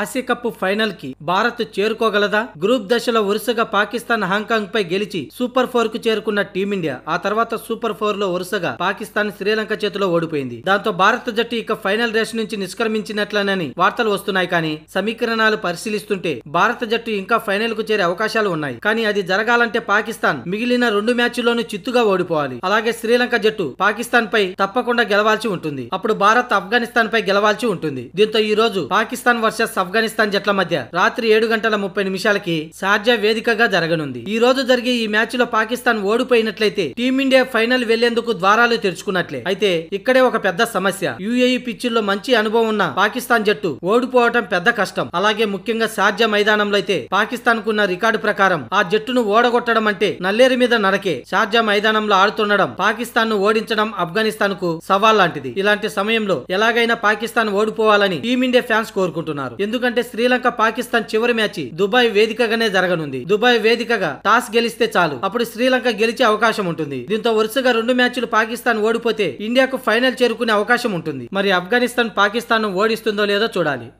Asia cup final కి Bharat చేరుకోగలదా group దశలో వరుసగా పాకిస్తాన్ హాంకాంగ్ పై గెలిచి సూపర్ ఫోర్ కు చేరుకున్న టీమిండియా ఆ తర్వాత సూపర్ ఫోర్ లో వరుసగా పాకిస్తాన్ శ్రీలంక చేతిలో ఓడిపోయింది దాంతో భారత జట్టు ఇక ఫైనల్ రేస్ నుంచి నిష్క్రమించినట్లనని వార్తలు వస్తున్నాయి కానీ సమీకరణాలు పరిశీలిస్తుంటే భారత జట్టు ఇంకా ఫైనల్ కు చేరే అవకాశాలు ఉన్నాయి కానీ అది జరగాలంటే పాకిస్తాన్ మిగిలిన రెండు మ్యాచ్ల్లోనూ చిత్తుగా ఓడిపోవాలి అలాగే శ్రీలంక జట్టు పాకిస్తాన్ పై తప్పకుండా గెలవాల్సి ఉంటుంది అప్పుడు భారత్ ఆఫ్ఘనిస్తాన్ పై గెలవాల్సి ఉంటుంది దీంతో ఈ రోజు పాకిస్తాన్ వర్సెస్ ఆఫ్ఘనిస్తాన్ జట్ల మధ్య రాత్రి ఏడు గంటల ముప్పై నిమిషాలకి సార్జా వేదికగా జరగనుంది ఈ రోజు జరిగే ఈ మ్యాచ్ లో పాకిస్తాన్ ఓడిపోయినట్లయితే టీమిండియా ఫైనల్ వెళ్లేందుకు ద్వారాలు తెరుచుకున్నట్లే అయితే ఇక్కడే ఒక పెద్ద సమస్య యుఏఈ లో మంచి అనుభవం ఉన్న పాకిస్తాన్ జట్టు ఓడిపోవటం పెద్ద కష్టం అలాగే ముఖ్యంగా సార్జా మైదానంలో అయితే పాకిస్తాన్ కు రికార్డు ప్రకారం ఆ జట్టును ఓడగొట్టడం అంటే నల్లేరు మీద నరకే షార్జా మైదానంలో ఆడుతుండడం పాకిస్తాన్ ను ఓడించడం ఆఫ్ఘనిస్తాన్ కు సవాల్ లాంటిది ఇలాంటి సమయంలో ఎలాగైనా పాకిస్తాన్ ఓడిపోవాలని టీమిండియా ఫ్యాన్స్ కోరుకుంటున్నారు ఎందుకంటే శ్రీలంక పాకిస్తాన్ చివరి మ్యాచ్ దుబాయ్ వేదికగానే జరగనుంది దుబాయ్ వేదికగా టాస్ గెలిస్తే చాలు అప్పుడు శ్రీలంక గెలిచే అవకాశం ఉంటుంది దీంతో వరుసగా రెండు మ్యాచ్లు పాకిస్తాన్ ఓడిపోతే ఇండియాకు ఫైనల్ చేరుకునే అవకాశం ఉంటుంది మరి ఆఫ్ఘనిస్తాన్ పాకిస్తాన్ ఓడిస్తుందో లేదో చూడాలి